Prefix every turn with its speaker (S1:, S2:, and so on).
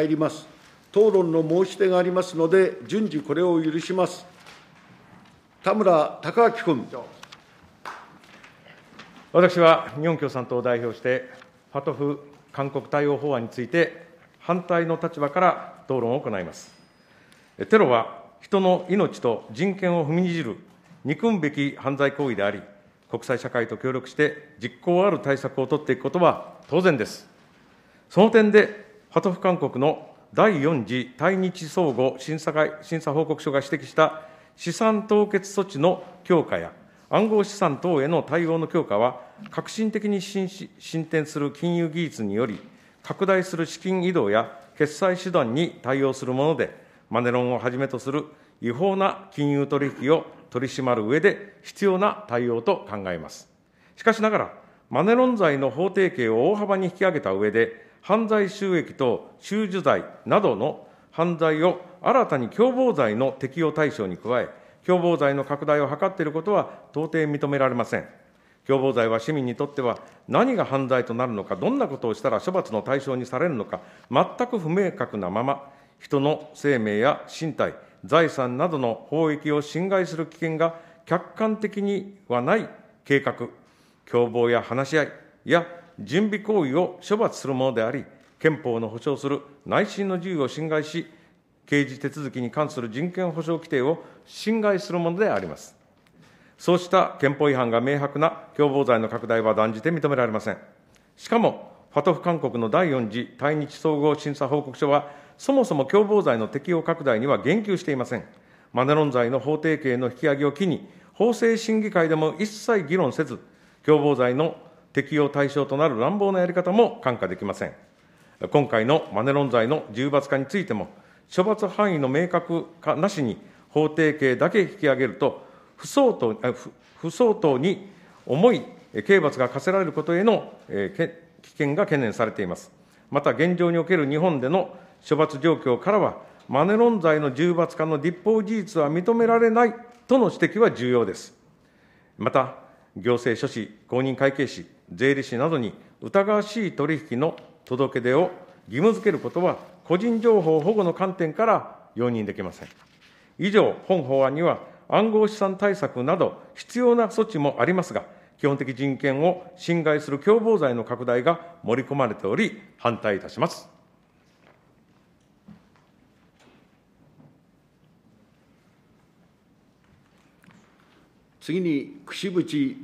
S1: 入ります。討論の申し出がありますので、順次これを許します。田村貴明君。私は日本共産党を代表して、ファトフ韓国対応法案について、反対の立場から討論を行います。テロは人の命と人権を踏みにじる憎むべき犯罪行為であり、国際社会と協力して実効ある対策を取っていくことは当然です。その点でハトフ勧告の第4次対日相互審査会審査報告書が指摘した資産凍結措置の強化や、暗号資産等への対応の強化は、革新的に進展する金融技術により、拡大する資金移動や決済手段に対応するもので、マネロンをはじめとする違法な金融取引を取り締まる上で必要な対応と考えます。しかしながら、マネロン罪の法定刑を大幅に引き上げた上で、犯罪収益と収受罪などの犯罪を新たに共謀罪の適用対象に加え、共謀罪の拡大を図っていることは到底認められません。共謀罪は市民にとっては何が犯罪となるのか、どんなことをしたら処罰の対象にされるのか、全く不明確なまま、人の生命や身体、財産などの法益を侵害する危険が客観的にはない計画、共謀や話し合いや準備行為を処罰するものであり、憲法の保障する内心の自由を侵害し、刑事手続きに関する人権保障規定を侵害するものであります。そうした憲法違反が明白な共謀罪の拡大は断じて認められません。しかも、ファトフ勧告の第4次対日総合審査報告書は、そもそも共謀罪の適用拡大には言及していません。マネロン罪の法定刑の引き上げを機に、法制審議会でも一切議論せず、共謀罪の適用対象となる乱暴なやり方も看過できません。今回のマネロン罪の重罰化についても、処罰範囲の明確化なしに、法定刑だけ引き上げると不相当不相当に重い刑罰が課せられることへの危険が懸念されています。また、現状における日本での処罰状況からは、マネロン罪の重罰化の立法事実は認められないとの指摘は重要です。また、行政書士、公認会計士、税理士などに疑わしい取引の届け出を義務付けることは、個人情報保護の観点から容認できません。以上、本法案には暗号資産対策など必要な措置もありますが、基本的人権を侵害する共謀罪の拡大が盛り込まれており、反対いたします。次に、櫛渕